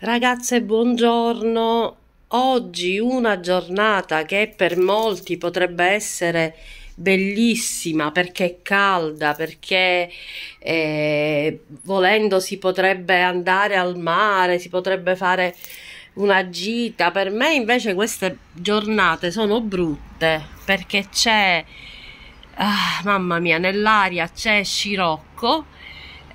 Ragazze, buongiorno. Oggi una giornata che per molti potrebbe essere bellissima perché è calda, perché eh, volendo si potrebbe andare al mare, si potrebbe fare una gita. Per me invece queste giornate sono brutte perché c'è, ah, mamma mia, nell'aria c'è scirocco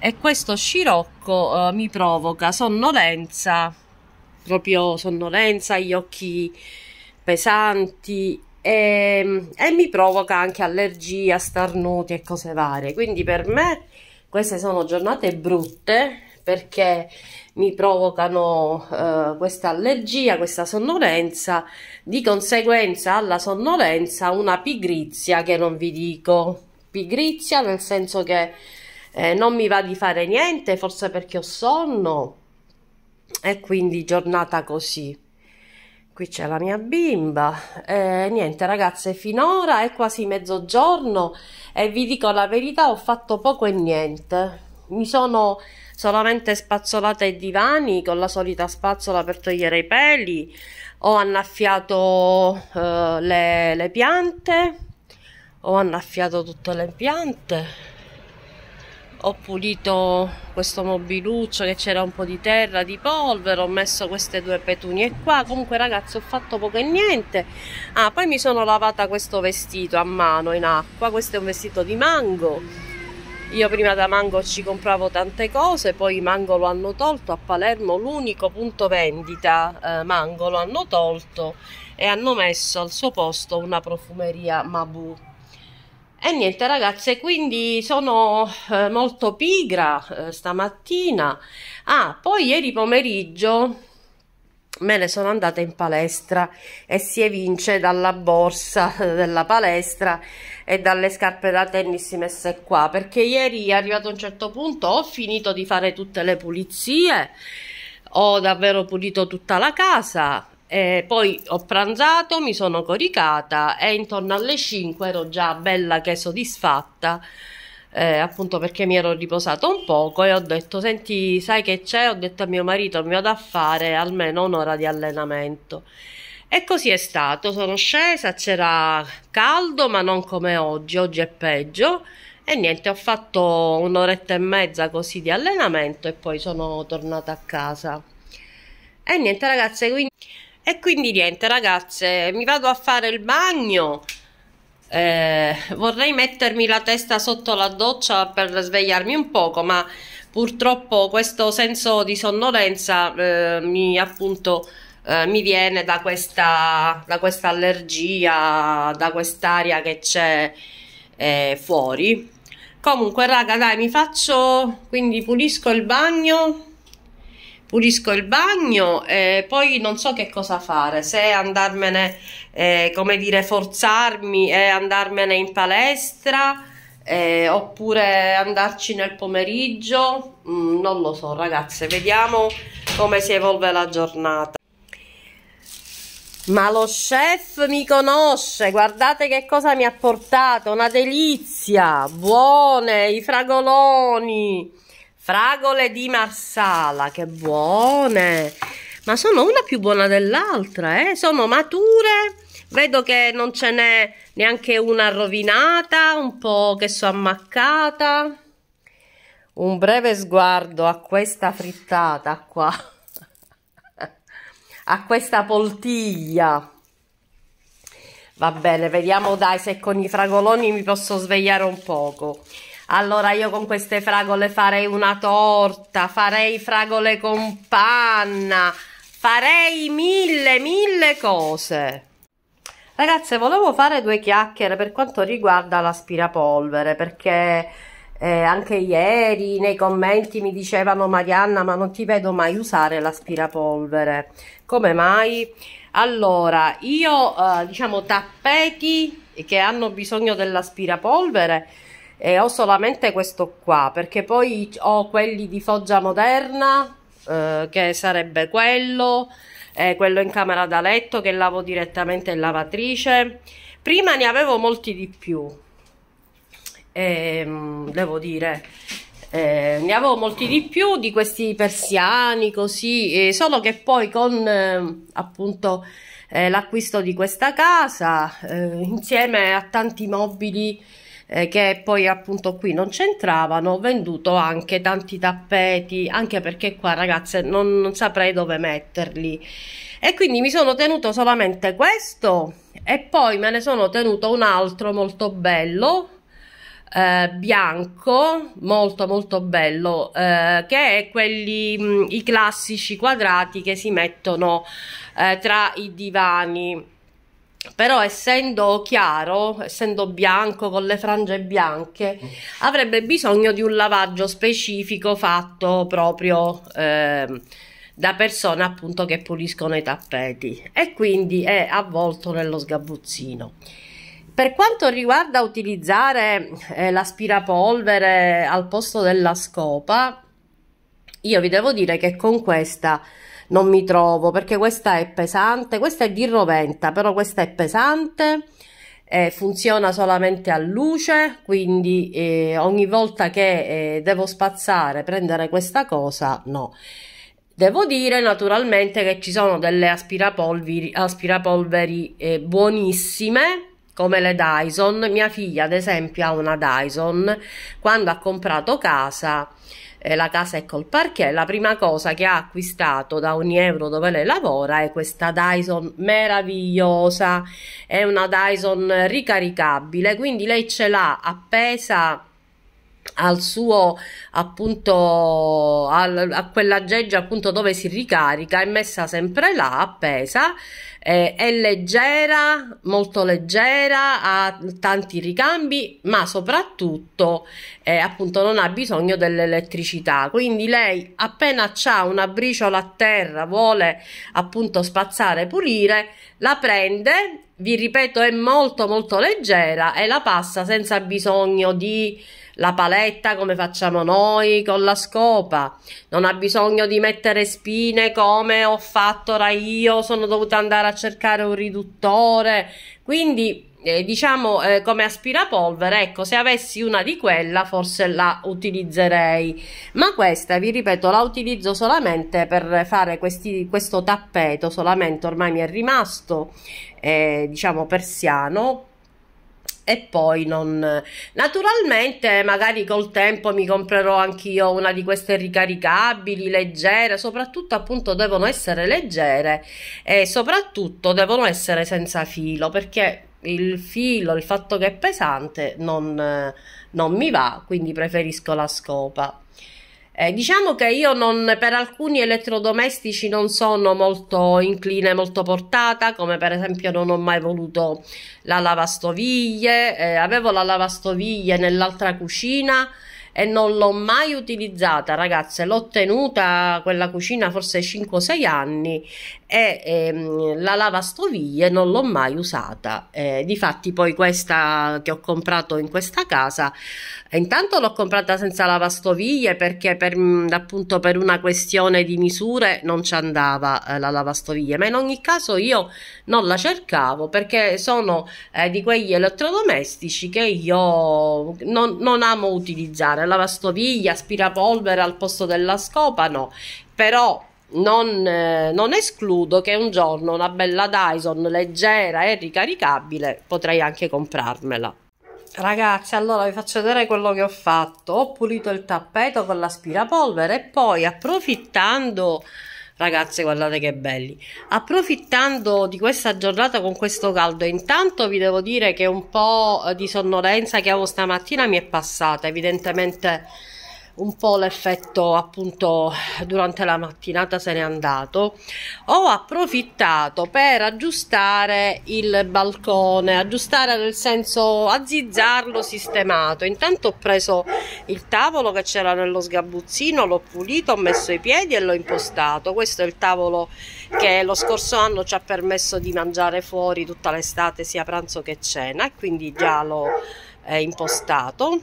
e questo scirocco eh, mi provoca sonnolenza, proprio sonnolenza, gli occhi pesanti e, e mi provoca anche allergia, starnuti e cose varie. Quindi per me queste sono giornate brutte perché mi provocano eh, questa allergia, questa sonnolenza, di conseguenza alla sonnolenza una pigrizia che non vi dico, pigrizia nel senso che eh, non mi va di fare niente, forse perché ho sonno e quindi giornata così. Qui c'è la mia bimba. Eh, niente ragazze, finora è quasi mezzogiorno e vi dico la verità, ho fatto poco e niente. Mi sono solamente spazzolata i divani con la solita spazzola per togliere i peli, ho annaffiato eh, le, le piante, ho annaffiato tutte le piante ho pulito questo mobiluccio che c'era un po' di terra, di polvere, ho messo queste due petunie qua, comunque ragazzi ho fatto poco e niente. Ah, poi mi sono lavata questo vestito a mano in acqua, questo è un vestito di mango. Io prima da mango ci compravo tante cose, poi mango lo hanno tolto, a Palermo l'unico punto vendita eh, mango lo hanno tolto e hanno messo al suo posto una profumeria Mabu e niente ragazze, quindi sono eh, molto pigra eh, stamattina. Ah, poi ieri pomeriggio me ne sono andata in palestra e si evince dalla borsa della palestra e dalle scarpe da tennis messe qua perché ieri arrivato a un certo punto ho finito di fare tutte le pulizie ho davvero pulito tutta la casa eh, poi ho pranzato, mi sono coricata e intorno alle 5 ero già bella che soddisfatta, eh, appunto perché mi ero riposata un poco e ho detto, senti, sai che c'è? Ho detto a mio marito, mi vado a fare almeno un'ora di allenamento. E così è stato, sono scesa, c'era caldo, ma non come oggi, oggi è peggio. E niente, ho fatto un'oretta e mezza così di allenamento e poi sono tornata a casa. E niente ragazze, quindi... E quindi niente ragazze, mi vado a fare il bagno, eh, vorrei mettermi la testa sotto la doccia per svegliarmi un poco, ma purtroppo questo senso di sonnolenza eh, mi appunto... Eh, mi viene da questa, da questa allergia, da quest'aria che c'è eh, fuori. Comunque, raga, dai, mi faccio quindi pulisco il bagno, pulisco il bagno e eh, poi non so che cosa fare, se andarmene, eh, come dire, forzarmi e eh, andarmene in palestra eh, oppure andarci nel pomeriggio, mm, non lo so ragazze, vediamo come si evolve la giornata. Ma lo chef mi conosce, guardate che cosa mi ha portato, una delizia, buone, i fragoloni, fragole di Marsala, che buone! Ma sono una più buona dell'altra, eh? Sono mature, vedo che non ce n'è neanche una rovinata, un po' che so ammaccata. Un breve sguardo a questa frittata qua, a questa poltiglia. Va bene, vediamo dai se con i fragoloni mi posso svegliare un poco allora io con queste fragole farei una torta, farei fragole con panna, farei mille, mille cose. Ragazze, volevo fare due chiacchiere per quanto riguarda l'aspirapolvere, perché eh, anche ieri nei commenti mi dicevano Marianna, ma non ti vedo mai usare l'aspirapolvere. Come mai? Allora, io eh, diciamo tappeti che hanno bisogno dell'aspirapolvere, e ho solamente questo qua perché poi ho quelli di foggia moderna eh, che sarebbe quello eh, quello in camera da letto che lavo direttamente in lavatrice prima ne avevo molti di più e, ehm, devo dire eh, ne avevo molti di più di questi persiani così eh, solo che poi con eh, appunto eh, l'acquisto di questa casa eh, insieme a tanti mobili eh, che poi appunto qui non c'entravano, ho venduto anche tanti tappeti, anche perché qua ragazze non, non saprei dove metterli. E quindi mi sono tenuto solamente questo e poi me ne sono tenuto un altro molto bello eh, bianco molto molto bello eh, che è quelli mh, i classici quadrati che si mettono eh, tra i divani però essendo chiaro, essendo bianco con le frange bianche, avrebbe bisogno di un lavaggio specifico fatto proprio eh, da persone appunto che puliscono i tappeti e quindi è avvolto nello sgabuzzino. Per quanto riguarda utilizzare eh, l'aspirapolvere al posto della scopa, io vi devo dire che con questa non mi trovo perché questa è pesante questa è di roventa però questa è pesante eh, funziona solamente a luce quindi eh, ogni volta che eh, devo spazzare prendere questa cosa no Devo dire naturalmente che ci sono delle aspirapolveri, aspirapolveri eh, buonissime come le Dyson. Mia figlia ad esempio ha una Dyson. Quando ha comprato casa eh, la casa è col parquet, la prima cosa che ha acquistato da ogni euro dove lei lavora è questa Dyson meravigliosa, è una Dyson ricaricabile, quindi lei ce l'ha appesa al suo appunto al, a quella geggia appunto dove si ricarica è messa sempre là appesa eh, è leggera molto leggera ha tanti ricambi ma soprattutto eh, appunto non ha bisogno dell'elettricità quindi lei appena c'ha una briciola a terra vuole appunto spazzare pulire la prende vi ripeto è molto molto leggera e la passa senza bisogno di la paletta come facciamo noi con la scopa, non ha bisogno di mettere spine come ho fatto ora io, sono dovuta andare a cercare un riduttore, quindi eh, diciamo eh, come aspirapolvere, ecco se avessi una di quella forse la utilizzerei, ma questa vi ripeto la utilizzo solamente per fare questi, questo tappeto, solamente ormai mi è rimasto eh, diciamo persiano e poi non... Naturalmente magari col tempo mi comprerò anch'io una di queste ricaricabili, leggere, soprattutto appunto devono essere leggere e soprattutto devono essere senza filo perché il filo, il fatto che è pesante non, non mi va, quindi preferisco la scopa. Eh, diciamo che io non, per alcuni elettrodomestici non sono molto incline, molto portata, come per esempio non ho mai voluto la lavastoviglie, eh, avevo la lavastoviglie nell'altra cucina e non l'ho mai utilizzata, ragazze, l'ho tenuta quella cucina forse 5-6 anni e ehm, la lavastoviglie non l'ho mai usata. Eh, difatti, poi questa che ho comprato in questa casa, intanto l'ho comprata senza lavastoviglie perché per, appunto per una questione di misure non ci andava eh, la lavastoviglie, ma in ogni caso io non la cercavo perché sono eh, di quegli elettrodomestici che io non, non amo utilizzare. Lavastoviglie, aspirapolvere al posto della scopa, no. Però non, eh, non, escludo che un giorno una bella Dyson leggera e ricaricabile potrei anche comprarmela. Ragazzi, allora vi faccio vedere quello che ho fatto. Ho pulito il tappeto con l'aspirapolvere e poi approfittando ragazze guardate che belli approfittando di questa giornata con questo caldo intanto vi devo dire che un po' di sonnolenza che avevo stamattina mi è passata evidentemente un po' l'effetto appunto durante la mattinata se n'è andato, ho approfittato per aggiustare il balcone, aggiustare nel senso azzizzarlo sistemato. Intanto ho preso il tavolo che c'era nello sgabuzzino, l'ho pulito, ho messo i piedi e l'ho impostato. Questo è il tavolo che lo scorso anno ci ha permesso di mangiare fuori tutta l'estate sia pranzo che cena quindi già l'ho eh, impostato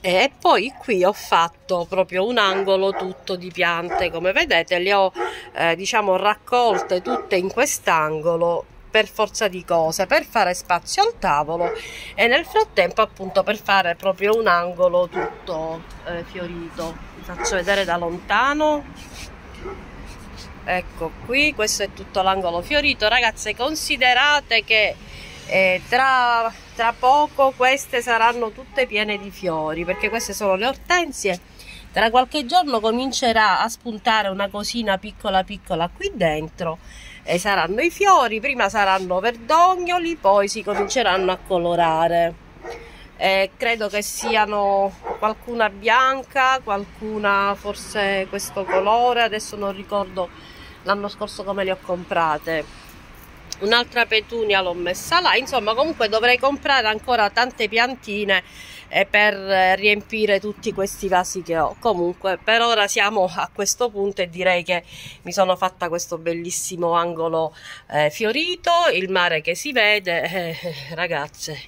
e poi qui ho fatto proprio un angolo tutto di piante come vedete le ho eh, diciamo raccolte tutte in quest'angolo per forza di cose per fare spazio al tavolo e nel frattempo appunto per fare proprio un angolo tutto eh, fiorito vi faccio vedere da lontano ecco qui questo è tutto l'angolo fiorito ragazze considerate che eh, tra tra poco queste saranno tutte piene di fiori perché queste sono le ortensie tra qualche giorno comincerà a spuntare una cosina piccola piccola qui dentro e saranno i fiori prima saranno verdognoli poi si cominceranno a colorare eh, credo che siano qualcuna bianca qualcuna forse questo colore adesso non ricordo l'anno scorso come le ho comprate un'altra petunia l'ho messa là insomma comunque dovrei comprare ancora tante piantine eh, per eh, riempire tutti questi vasi che ho comunque per ora siamo a questo punto e direi che mi sono fatta questo bellissimo angolo eh, fiorito il mare che si vede eh, ragazze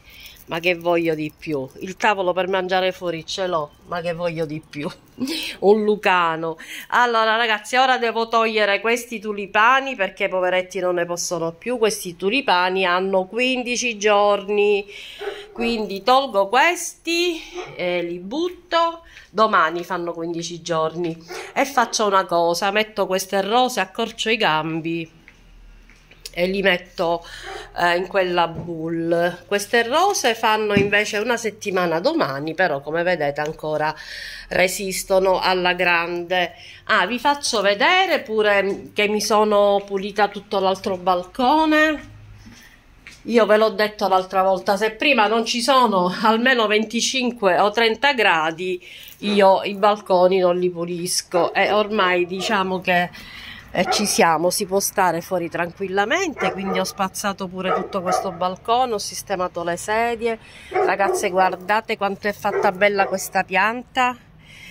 ma che voglio di più? Il tavolo per mangiare fuori ce l'ho, ma che voglio di più? Un lucano. Allora ragazzi, ora devo togliere questi tulipani perché poveretti non ne possono più. Questi tulipani hanno 15 giorni, quindi tolgo questi e li butto. Domani fanno 15 giorni e faccio una cosa, metto queste rose, accorcio i gambi e li metto eh, in quella bowl. Queste rose fanno invece una settimana domani, però come vedete ancora resistono alla grande. Ah, vi faccio vedere pure che mi sono pulita tutto l'altro balcone. Io ve l'ho detto l'altra volta, se prima non ci sono almeno 25 o 30 gradi, io i balconi non li pulisco e ormai diciamo che eh, ci siamo, si può stare fuori tranquillamente, quindi ho spazzato pure tutto questo balcone, ho sistemato le sedie. Ragazze guardate quanto è fatta bella questa pianta.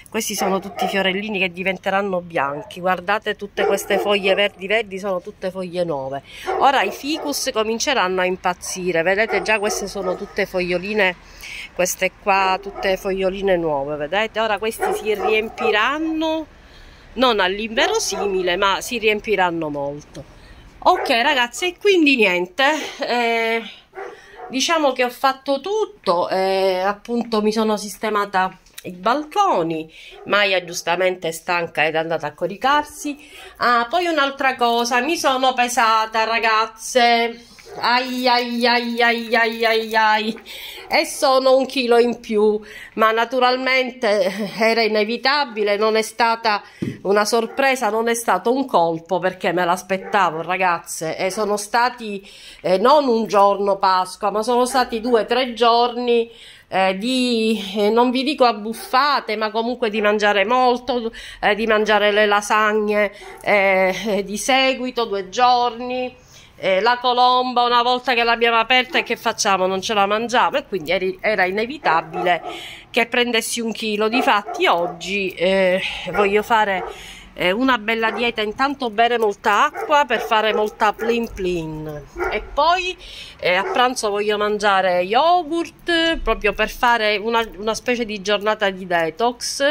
Questi sono tutti i fiorellini che diventeranno bianchi. Guardate tutte queste foglie verdi verdi, sono tutte foglie nuove. Ora i ficus cominceranno a impazzire. Vedete già queste sono tutte foglioline, queste qua tutte foglioline nuove, vedete? Ora questi si riempiranno non all'inverosimile ma si riempiranno molto ok ragazze e quindi niente eh, diciamo che ho fatto tutto eh, appunto mi sono sistemata i balconi Maya giustamente è stanca ed è andata a coricarsi ah poi un'altra cosa mi sono pesata ragazze ai ai ai ai ai ai ai e sono un chilo in più ma naturalmente era inevitabile non è stata una sorpresa non è stato un colpo perché me l'aspettavo ragazze e sono stati eh, non un giorno Pasqua ma sono stati due tre giorni eh, di eh, non vi dico abbuffate ma comunque di mangiare molto eh, di mangiare le lasagne eh, di seguito due giorni eh, la colomba una volta che l'abbiamo aperta e che facciamo? Non ce la mangiamo e quindi eri, era inevitabile che prendessi un chilo. Difatti oggi eh, voglio fare eh, una bella dieta, intanto bere molta acqua per fare molta plin plin e poi eh, a pranzo voglio mangiare yogurt proprio per fare una, una specie di giornata di detox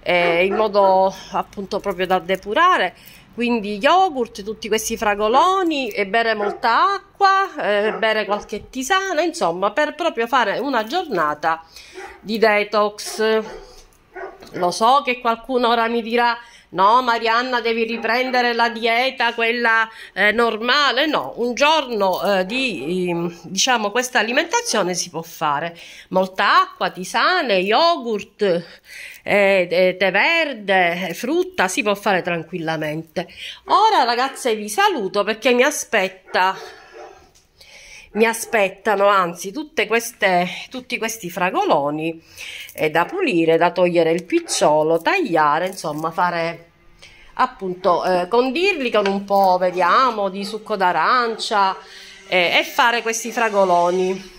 eh, in modo appunto proprio da depurare quindi yogurt, tutti questi fragoloni e bere molta acqua, eh, bere qualche tisana, insomma, per proprio fare una giornata di detox. Lo so che qualcuno ora mi dirà no Marianna devi riprendere la dieta quella eh, normale, no, un giorno eh, di mm, diciamo questa alimentazione si può fare, molta acqua, tisane, yogurt, eh, eh tè verde, eh, frutta, si può fare tranquillamente. Ora ragazze vi saluto perché mi aspetta mi aspettano anzi tutte queste, tutti questi fragoloni eh, da pulire, da togliere il picciolo, tagliare, insomma fare appunto eh, condirli con un po', vediamo, di succo d'arancia eh, e fare questi fragoloni.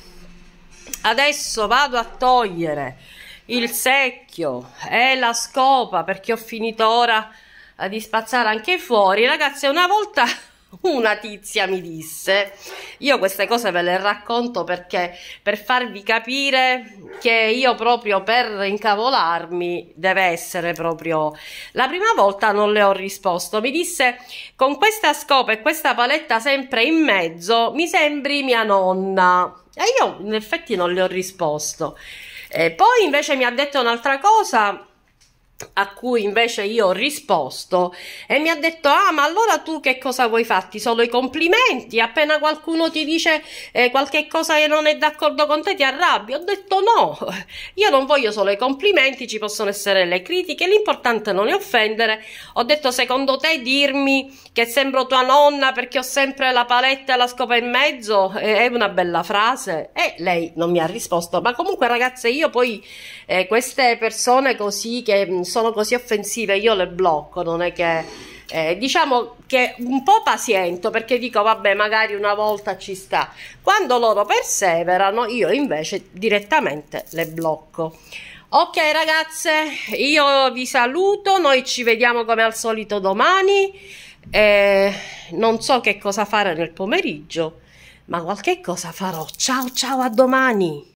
Adesso vado a togliere il secchio e la scopa perché ho finito ora di spazzare anche fuori. Ragazzi, una volta una tizia mi disse, io queste cose ve le racconto perché per farvi capire che io proprio per incavolarmi deve essere proprio la prima volta non le ho risposto, mi disse con questa scopa e questa paletta sempre in mezzo mi sembri mia nonna e io in effetti non le ho risposto. E poi invece mi ha detto un'altra cosa a cui invece io ho risposto e mi ha detto ah ma allora tu che cosa vuoi farti solo i complimenti appena qualcuno ti dice eh, qualche cosa che non è d'accordo con te ti arrabbi ho detto no io non voglio solo i complimenti ci possono essere le critiche l'importante non è offendere ho detto secondo te dirmi che sembro tua nonna perché ho sempre la paletta e la scopa in mezzo è una bella frase e lei non mi ha risposto ma comunque ragazze io poi eh, queste persone così che mm, sono così offensive, io le blocco, non è che... Eh, diciamo che un po' paziento perché dico vabbè magari una volta ci sta quando loro perseverano io invece direttamente le blocco ok ragazze io vi saluto noi ci vediamo come al solito domani eh, non so che cosa fare nel pomeriggio ma qualche cosa farò ciao ciao a domani